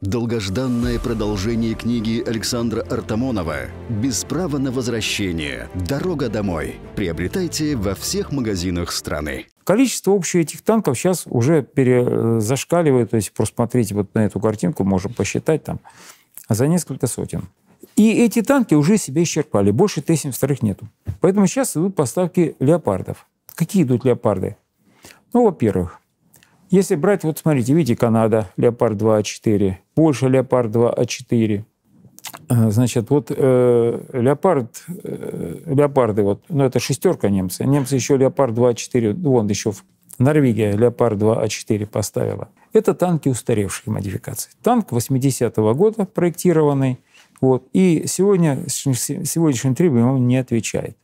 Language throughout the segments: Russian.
Долгожданное продолжение книги Александра Артамонова «Без права на возвращение. Дорога домой» приобретайте во всех магазинах страны. Количество общих этих танков сейчас уже пере... Э, то есть просмотрите вот на эту картинку, можем посчитать там, за несколько сотен. И эти танки уже себе исчерпали, больше Т-72 нету. Поэтому сейчас идут поставки леопардов. Какие идут леопарды? Ну, во-первых, если брать, вот смотрите, видите, Канада, Леопард 2А4, Польша Леопард 2А4. А а, значит, вот э, леопард, э, леопарды, вот, ну это шестерка немцы, немцы еще леопард 2А4, а ну, вон еще в Норвегия леопард 2А4 поставила. Это танки устаревших модификаций. Танк 80-го года проектированный, вот, и сегодня, сегодняшним требованиям он не отвечает.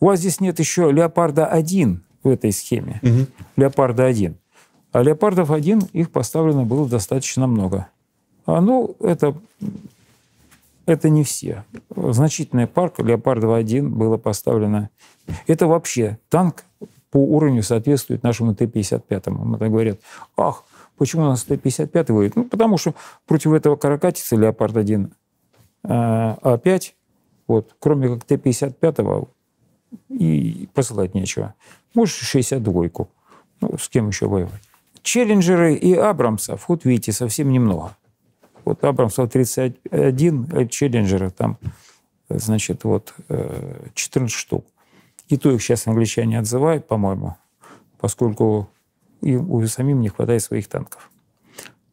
У вас здесь нет еще леопарда-1 в этой схеме, угу. леопарда-1. А леопардов-1 их поставлено было достаточно много. А, ну, это, это не все. Значительная парка «Леопардова-1» была поставлена. Это вообще танк по уровню соответствует нашему Т-55. Это говорят, ах, почему у нас Т-55 воюет? Ну, потому что против этого каракатица «Леопард-1» А5, вот, кроме как Т-55 и посылать нечего. Может, 62-ку. Ну, с кем еще воевать? Челленджеры и Абрамсов, вот видите, совсем немного вот Абрамс 31 э, челленджеры, там, э, значит, вот 14 э, штук. И то их сейчас англичане отзывают, по-моему, поскольку им у самим не хватает своих танков.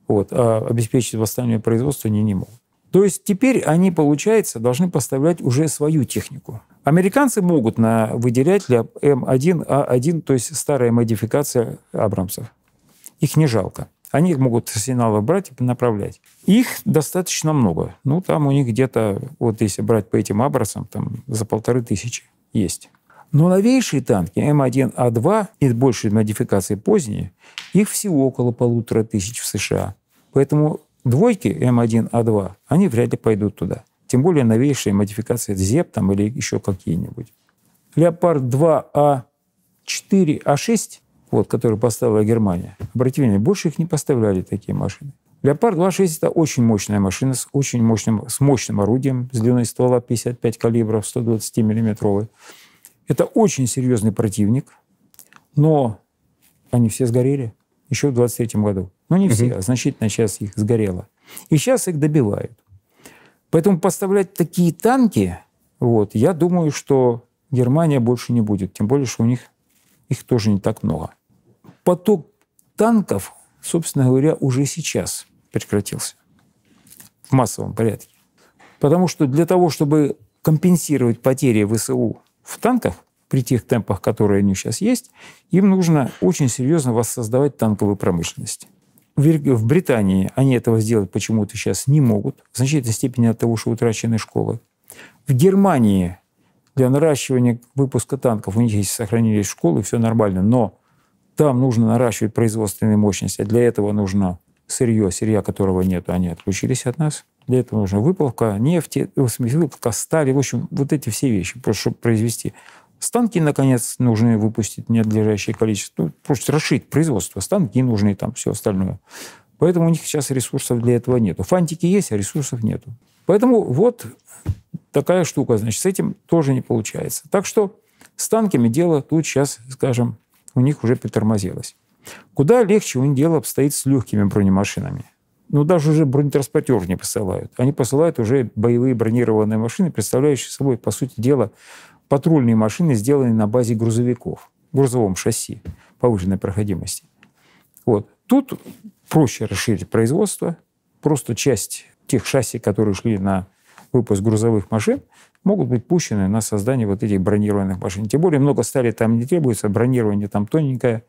Вот. А обеспечить восстановление производства они не могут. То есть теперь они, получается, должны поставлять уже свою технику. Американцы могут на, выделять для М1, А1, то есть старая модификация Абрамсов. Их не жалко. Они могут с сигнала брать и направлять. Их достаточно много. Ну, там у них где-то, вот если брать по этим образцам там за полторы тысячи есть. Но новейшие танки М1А2 и большие модификации поздние, их всего около полутора тысяч в США. Поэтому двойки М1А2, они вряд ли пойдут туда. Тем более новейшие модификации ЗЕП там или еще какие-нибудь. Леопард 2А4, А6 вот, которые поставила Германия. Обратите внимание, больше их не поставляли такие машины. Леопард 2.6 – это очень мощная машина с очень мощным, с мощным орудием, с длиной ствола 55 калибров, 120 миллиметровый. Это очень серьезный противник, но они все сгорели еще в 23 году. Но ну, не все, угу. а значительная часть их сгорела. И сейчас их добивают. Поэтому поставлять такие танки, вот, я думаю, что Германия больше не будет. Тем более, что у них их тоже не так много поток танков, собственно говоря, уже сейчас прекратился в массовом порядке. Потому что для того, чтобы компенсировать потери ВСУ в танках при тех темпах, которые они сейчас есть, им нужно очень серьезно воссоздавать танковую промышленность. В Британии они этого сделать почему-то сейчас не могут, в значительной степени от того, что утрачены школы. В Германии для наращивания выпуска танков у них есть сохранились школы, все нормально, но там нужно наращивать производственные мощности, а для этого нужно сырье, сырья которого нет, они отключились от нас. Для этого нужна выплавка нефти, э, выплавка стали, в общем, вот эти все вещи, просто чтобы произвести. Станки, наконец, нужны выпустить неотлежащее количество, ну, просто расширить производство. Станки нужны там все остальное. Поэтому у них сейчас ресурсов для этого нет. Фантики есть, а ресурсов нет. Поэтому вот такая штука. Значит, с этим тоже не получается. Так что с танками дело тут сейчас, скажем, у них уже притормозилось. Куда легче у них дело обстоит с легкими бронемашинами. Ну, даже уже бронетранспортер не посылают. Они посылают уже боевые бронированные машины, представляющие собой, по сути дела, патрульные машины, сделанные на базе грузовиков, грузовом шасси повышенной проходимости. Вот. Тут проще расширить производство. Просто часть тех шасси, которые шли на выпуск грузовых машин, могут быть пущены на создание вот этих бронированных машин. Тем более много стали там не требуется, бронирование там тоненькое,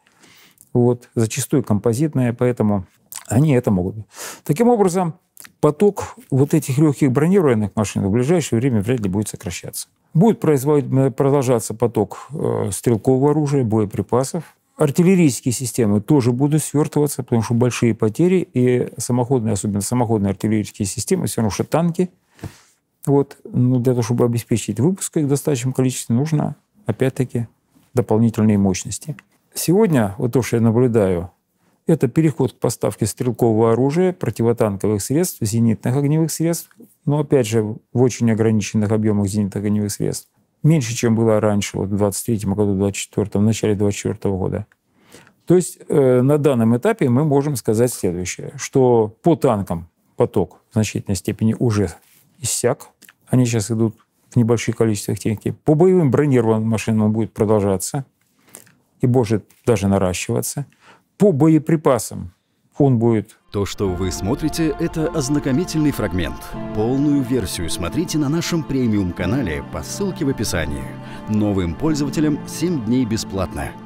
вот, зачастую композитное, поэтому они это могут. Таким образом, поток вот этих легких бронированных машин в ближайшее время вряд ли будет сокращаться. Будет э, продолжаться поток э, стрелкового оружия, боеприпасов. Артиллерийские системы тоже будут свертываться, потому что большие потери, и самоходные, особенно самоходные артиллерийские системы, все равно что танки – вот, но ну, для того, чтобы обеспечить выпуск их в достаточном количестве, нужно, опять-таки, дополнительные мощности. Сегодня, вот то, что я наблюдаю, это переход к поставке стрелкового оружия, противотанковых средств, зенитных огневых средств, но опять же в очень ограниченных объемах зенитных огневых средств. Меньше, чем было раньше, вот в 23 году, 24 в начале 24 года. То есть э, на данном этапе мы можем сказать следующее, что по танкам поток в значительной степени уже иссяк, они сейчас идут в небольших количествах техники. По боевым бронированным машинам он будет продолжаться и может даже наращиваться. По боеприпасам он будет... То, что вы смотрите, это ознакомительный фрагмент. Полную версию смотрите на нашем премиум-канале по ссылке в описании. Новым пользователям 7 дней бесплатно.